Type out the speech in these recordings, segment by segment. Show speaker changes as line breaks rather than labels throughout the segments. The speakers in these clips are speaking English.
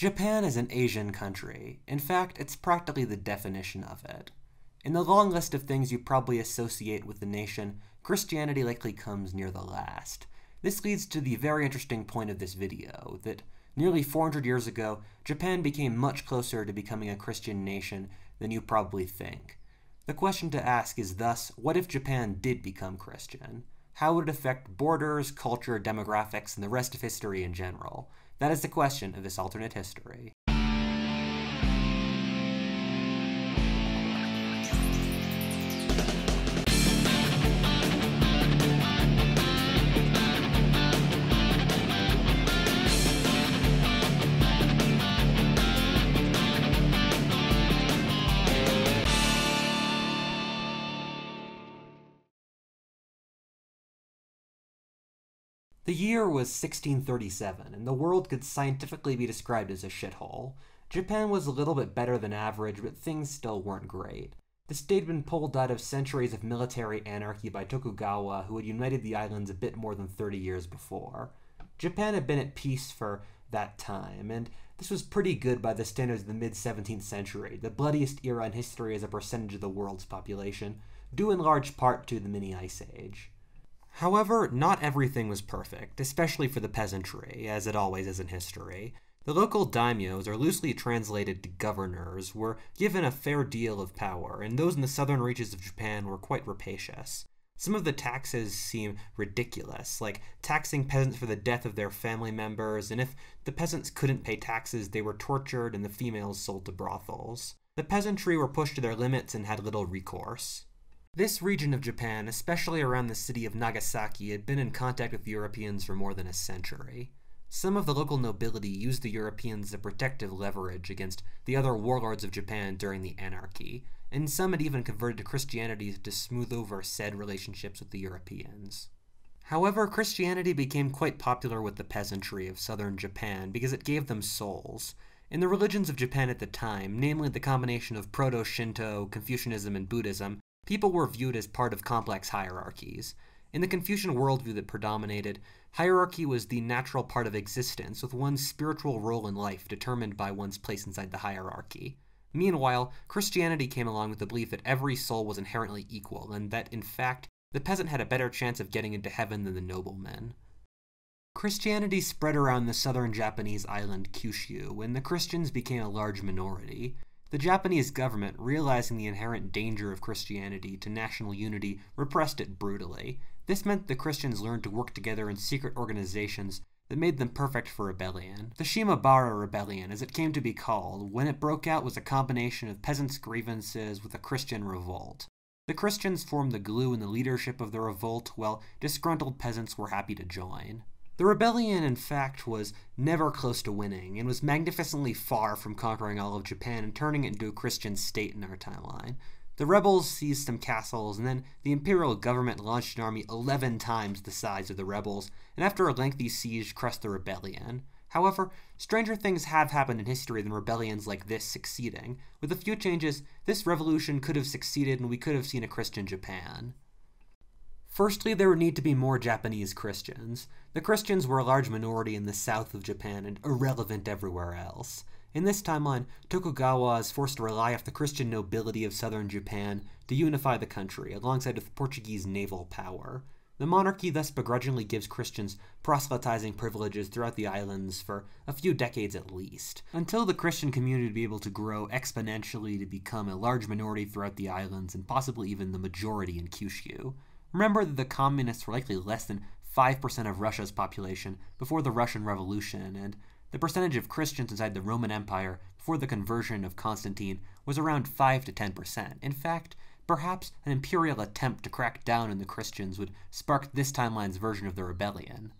Japan is an Asian country. In fact, it's practically the definition of it. In the long list of things you probably associate with the nation, Christianity likely comes near the last. This leads to the very interesting point of this video, that nearly 400 years ago, Japan became much closer to becoming a Christian nation than you probably think. The question to ask is thus, what if Japan did become Christian? How would it affect borders, culture, demographics, and the rest of history in general? That is the question of this alternate history. The year was 1637, and the world could scientifically be described as a shithole. Japan was a little bit better than average, but things still weren't great. The state had been pulled out of centuries of military anarchy by Tokugawa, who had united the islands a bit more than 30 years before. Japan had been at peace for that time, and this was pretty good by the standards of the mid 17th century, the bloodiest era in history as a percentage of the world's population, due in large part to the mini ice age. However, not everything was perfect, especially for the peasantry, as it always is in history. The local daimyos, or loosely translated to governors, were given a fair deal of power, and those in the southern reaches of Japan were quite rapacious. Some of the taxes seem ridiculous, like taxing peasants for the death of their family members, and if the peasants couldn't pay taxes, they were tortured and the females sold to brothels. The peasantry were pushed to their limits and had little recourse. This region of Japan, especially around the city of Nagasaki, had been in contact with Europeans for more than a century. Some of the local nobility used the Europeans as a protective leverage against the other warlords of Japan during the anarchy, and some had even converted to Christianity to smooth over said relationships with the Europeans. However, Christianity became quite popular with the peasantry of southern Japan because it gave them souls. In the religions of Japan at the time, namely the combination of Proto Shinto, Confucianism, and Buddhism, People were viewed as part of complex hierarchies. In the Confucian worldview that predominated, hierarchy was the natural part of existence, with one's spiritual role in life determined by one's place inside the hierarchy. Meanwhile, Christianity came along with the belief that every soul was inherently equal, and that, in fact, the peasant had a better chance of getting into heaven than the nobleman. Christianity spread around the southern Japanese island Kyushu, and the Christians became a large minority. The Japanese government, realizing the inherent danger of Christianity to national unity, repressed it brutally. This meant the Christians learned to work together in secret organizations that made them perfect for rebellion. The Shimabara Rebellion, as it came to be called, when it broke out was a combination of peasants' grievances with a Christian revolt. The Christians formed the glue in the leadership of the revolt, while disgruntled peasants were happy to join. The rebellion, in fact, was never close to winning and was magnificently far from conquering all of Japan and turning it into a Christian state in our timeline. The rebels seized some castles, and then the imperial government launched an army 11 times the size of the rebels, and after a lengthy siege, crushed the rebellion. However, stranger things have happened in history than rebellions like this succeeding. With a few changes, this revolution could have succeeded and we could have seen a Christian Japan. Firstly, there would need to be more Japanese Christians. The Christians were a large minority in the south of Japan and irrelevant everywhere else. In this timeline, Tokugawa is forced to rely on the Christian nobility of southern Japan to unify the country, alongside with Portuguese naval power. The monarchy thus begrudgingly gives Christians proselytizing privileges throughout the islands for a few decades at least, until the Christian community would be able to grow exponentially to become a large minority throughout the islands and possibly even the majority in Kyushu. Remember that the communists were likely less than 5% of Russia's population before the Russian Revolution, and the percentage of Christians inside the Roman Empire before the conversion of Constantine was around 5 to 10%. In fact, perhaps an imperial attempt to crack down on the Christians would spark this timeline's version of the rebellion.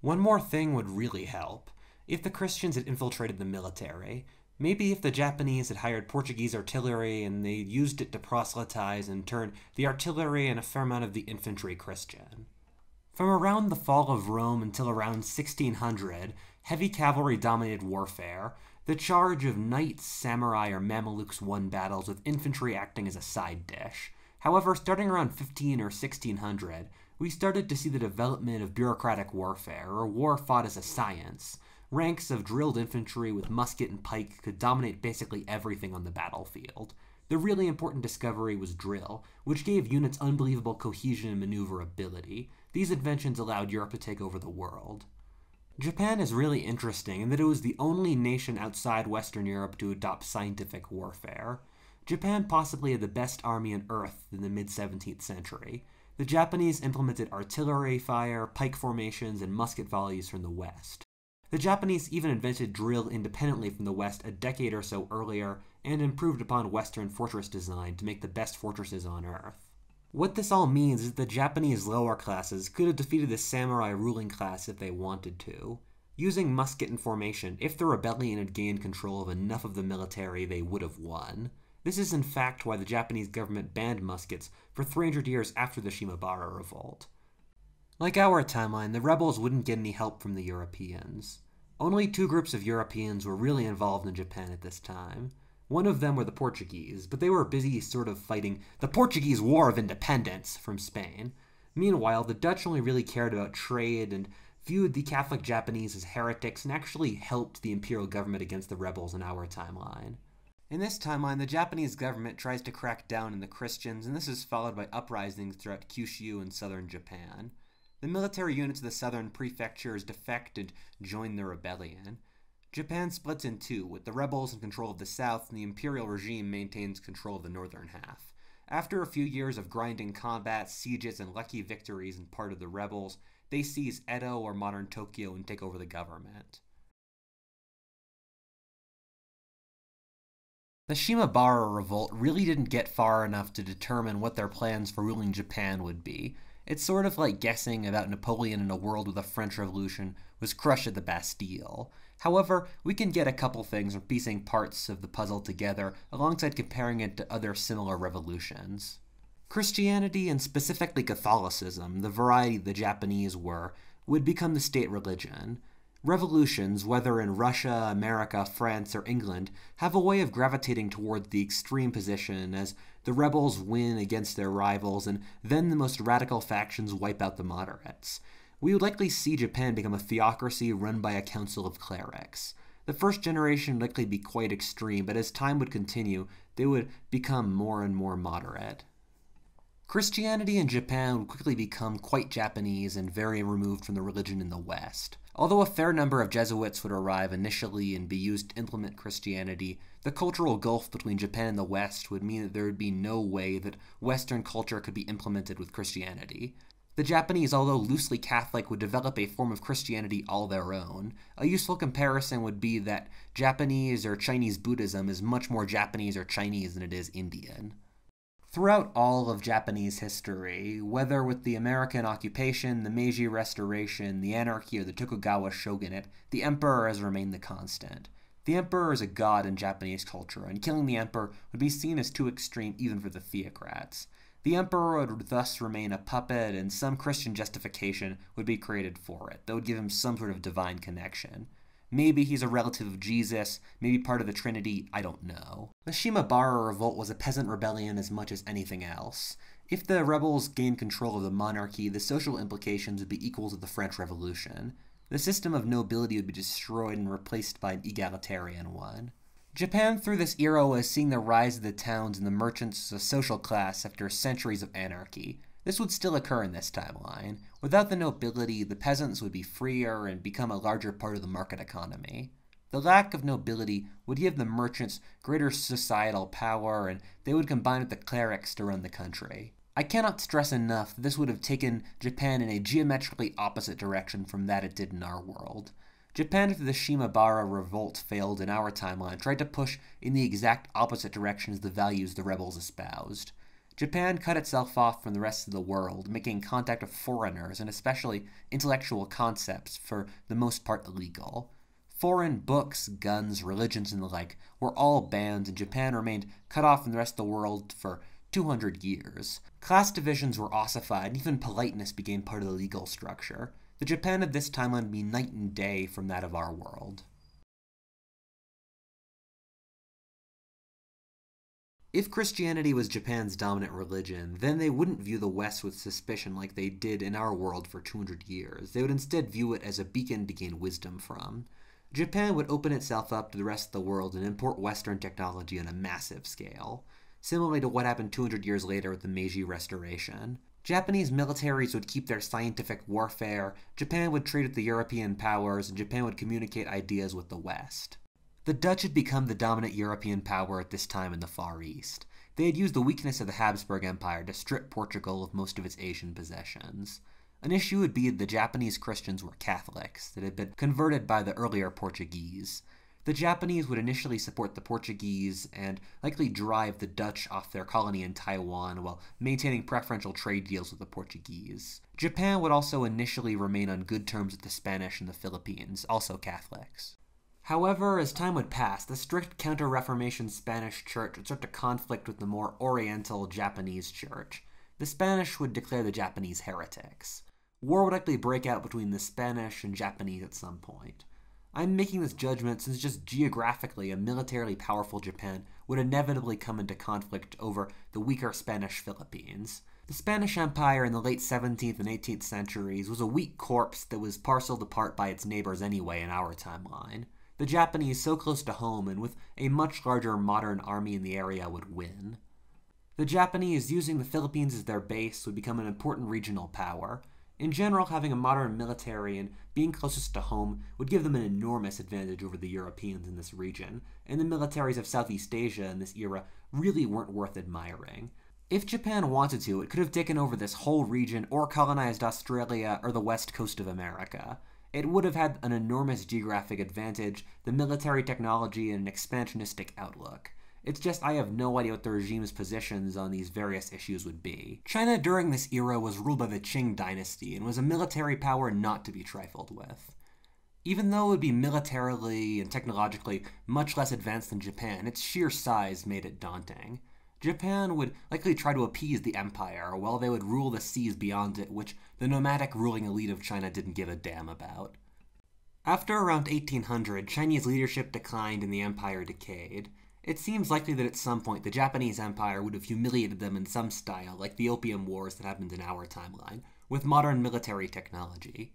One more thing would really help. If the Christians had infiltrated the military, Maybe if the Japanese had hired Portuguese artillery and they used it to proselytize and turn the artillery and a fair amount of the infantry Christian. From around the fall of Rome until around 1600, heavy cavalry dominated warfare. The charge of knights, samurai, or Mamelukes won battles with infantry acting as a side dish. However, starting around 15 or 1600, we started to see the development of bureaucratic warfare, or war fought as a science, ranks of drilled infantry with musket and pike could dominate basically everything on the battlefield. The really important discovery was drill, which gave units unbelievable cohesion and maneuverability. These inventions allowed Europe to take over the world. Japan is really interesting in that it was the only nation outside Western Europe to adopt scientific warfare. Japan possibly had the best army on earth in the mid 17th century. The Japanese implemented artillery fire, pike formations, and musket volleys from the west. The Japanese even invented drill independently from the West a decade or so earlier and improved upon Western fortress design to make the best fortresses on Earth. What this all means is that the Japanese lower classes could have defeated the samurai ruling class if they wanted to. Using musket and formation, if the rebellion had gained control of enough of the military, they would have won. This is in fact why the Japanese government banned muskets for 300 years after the Shimabara revolt. Like our timeline, the rebels wouldn't get any help from the Europeans. Only two groups of Europeans were really involved in Japan at this time. One of them were the Portuguese, but they were busy sort of fighting the Portuguese War of Independence from Spain. Meanwhile, the Dutch only really cared about trade and viewed the Catholic Japanese as heretics and actually helped the imperial government against the rebels in our timeline. In this timeline, the Japanese government tries to crack down on the Christians, and this is followed by uprisings throughout Kyushu and southern Japan. The military units of the southern prefectures defect and join the rebellion. Japan splits in two, with the rebels in control of the south and the imperial regime maintains control of the northern half. After a few years of grinding combat, sieges, and lucky victories in part of the rebels, they seize Edo or modern Tokyo and take over the government. The Shimabara revolt really didn't get far enough to determine what their plans for ruling Japan would be, it's sort of like guessing about Napoleon in a world where the French Revolution was crushed at the Bastille. However, we can get a couple things from piecing parts of the puzzle together alongside comparing it to other similar revolutions. Christianity, and specifically Catholicism, the variety the Japanese were, would become the state religion, Revolutions, whether in Russia, America, France, or England, have a way of gravitating toward the extreme position as the rebels win against their rivals and then the most radical factions wipe out the moderates. We would likely see Japan become a theocracy run by a council of clerics. The first generation would likely be quite extreme, but as time would continue, they would become more and more moderate. Christianity in Japan would quickly become quite Japanese and very removed from the religion in the West. Although a fair number of Jesuits would arrive initially and be used to implement Christianity, the cultural gulf between Japan and the West would mean that there would be no way that Western culture could be implemented with Christianity. The Japanese, although loosely Catholic, would develop a form of Christianity all their own. A useful comparison would be that Japanese or Chinese Buddhism is much more Japanese or Chinese than it is Indian. Throughout all of Japanese history, whether with the American occupation, the Meiji Restoration, the anarchy, or the Tokugawa shogunate, the emperor has remained the constant. The emperor is a god in Japanese culture, and killing the emperor would be seen as too extreme even for the theocrats. The emperor would thus remain a puppet, and some Christian justification would be created for it that would give him some sort of divine connection. Maybe he's a relative of Jesus, maybe part of the Trinity, I don't know. The Shimabara revolt was a peasant rebellion as much as anything else. If the rebels gained control of the monarchy, the social implications would be equal to the French Revolution. The system of nobility would be destroyed and replaced by an egalitarian one. Japan through this era was seeing the rise of the towns and the merchants as a social class after centuries of anarchy. This would still occur in this timeline. Without the nobility, the peasants would be freer and become a larger part of the market economy. The lack of nobility would give the merchants greater societal power, and they would combine with the clerics to run the country. I cannot stress enough that this would have taken Japan in a geometrically opposite direction from that it did in our world. Japan, after the Shimabara revolt failed in our timeline, tried to push in the exact opposite direction as the values the rebels espoused. Japan cut itself off from the rest of the world, making contact with foreigners and especially intellectual concepts for the most part illegal. Foreign books, guns, religions, and the like were all banned, and Japan remained cut off from the rest of the world for 200 years. Class divisions were ossified, and even politeness became part of the legal structure. The Japan of this time would be night and day from that of our world. If Christianity was Japan's dominant religion, then they wouldn't view the West with suspicion like they did in our world for 200 years. They would instead view it as a beacon to gain wisdom from. Japan would open itself up to the rest of the world and import Western technology on a massive scale, similarly to what happened 200 years later with the Meiji Restoration. Japanese militaries would keep their scientific warfare, Japan would trade with the European powers, and Japan would communicate ideas with the West. The Dutch had become the dominant European power at this time in the Far East. They had used the weakness of the Habsburg Empire to strip Portugal of most of its Asian possessions. An issue would be that the Japanese Christians were Catholics that had been converted by the earlier Portuguese. The Japanese would initially support the Portuguese and likely drive the Dutch off their colony in Taiwan while maintaining preferential trade deals with the Portuguese. Japan would also initially remain on good terms with the Spanish and the Philippines, also Catholics. However, as time would pass, the strict Counter Reformation Spanish Church would start to conflict with the more Oriental Japanese Church. The Spanish would declare the Japanese heretics. War would likely break out between the Spanish and Japanese at some point. I'm making this judgment since just geographically a militarily powerful Japan would inevitably come into conflict over the weaker Spanish Philippines. The Spanish Empire in the late 17th and 18th centuries was a weak corpse that was parceled apart by its neighbors anyway in our timeline the Japanese, so close to home and with a much larger modern army in the area, would win. The Japanese, using the Philippines as their base, would become an important regional power. In general, having a modern military and being closest to home would give them an enormous advantage over the Europeans in this region, and the militaries of Southeast Asia in this era really weren't worth admiring. If Japan wanted to, it could have taken over this whole region or colonized Australia or the west coast of America. It would have had an enormous geographic advantage, the military technology, and an expansionistic outlook. It's just I have no idea what the regime's positions on these various issues would be. China during this era was ruled by the Qing dynasty and was a military power not to be trifled with. Even though it would be militarily and technologically much less advanced than Japan, its sheer size made it daunting. Japan would likely try to appease the empire while they would rule the seas beyond it, which the nomadic ruling elite of China didn't give a damn about. After around 1800, Chinese leadership declined and the empire decayed. It seems likely that at some point the Japanese empire would have humiliated them in some style, like the Opium Wars that happened in our timeline, with modern military technology.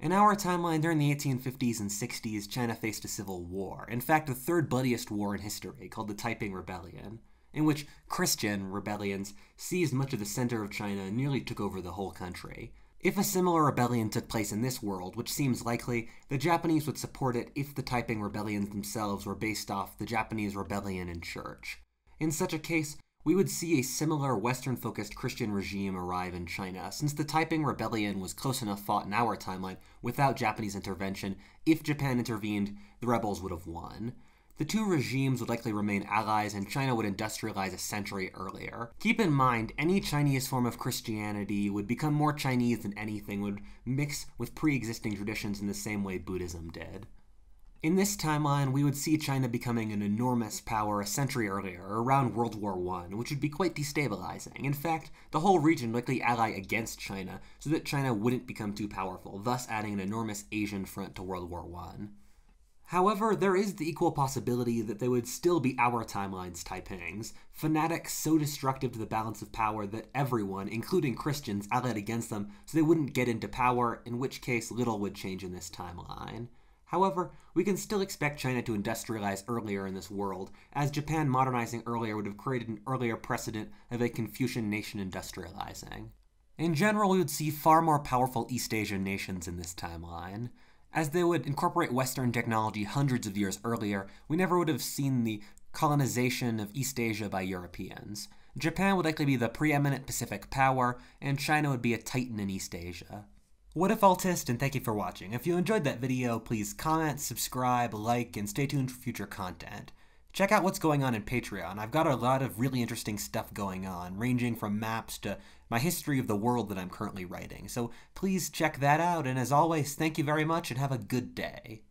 In our timeline, during the 1850s and 60s, China faced a civil war, in fact, the third bloodiest war in history, called the Taiping Rebellion in which Christian rebellions seized much of the center of China and nearly took over the whole country. If a similar rebellion took place in this world, which seems likely, the Japanese would support it if the Taiping rebellions themselves were based off the Japanese rebellion in church. In such a case, we would see a similar Western focused Christian regime arrive in China, since the Taiping Rebellion was close enough fought in our timeline without Japanese intervention. If Japan intervened, the rebels would have won. The two regimes would likely remain allies and China would industrialize a century earlier. Keep in mind, any Chinese form of Christianity would become more Chinese than anything, would mix with pre existing traditions in the same way Buddhism did. In this timeline, we would see China becoming an enormous power a century earlier, around World War I, which would be quite destabilizing. In fact, the whole region likely ally against China so that China wouldn't become too powerful, thus adding an enormous Asian front to World War I. However, there is the equal possibility that they would still be our timeline's Taipings, fanatics so destructive to the balance of power that everyone, including Christians, allied against them so they wouldn't get into power, in which case little would change in this timeline. However, we can still expect China to industrialize earlier in this world, as Japan modernizing earlier would have created an earlier precedent of a Confucian nation industrializing. In general, we would see far more powerful East Asian nations in this timeline. As they would incorporate Western technology hundreds of years earlier, we never would have seen the colonization of East Asia by Europeans. Japan would likely be the preeminent Pacific power, and China would be a titan in East Asia. What if Altist, and thank you for watching. If you enjoyed that video, please comment, subscribe, like, and stay tuned for future content. Check out what's going on in Patreon. I've got a lot of really interesting stuff going on, ranging from maps to my history of the world that I'm currently writing. So please check that out, and as always, thank you very much and have a good day.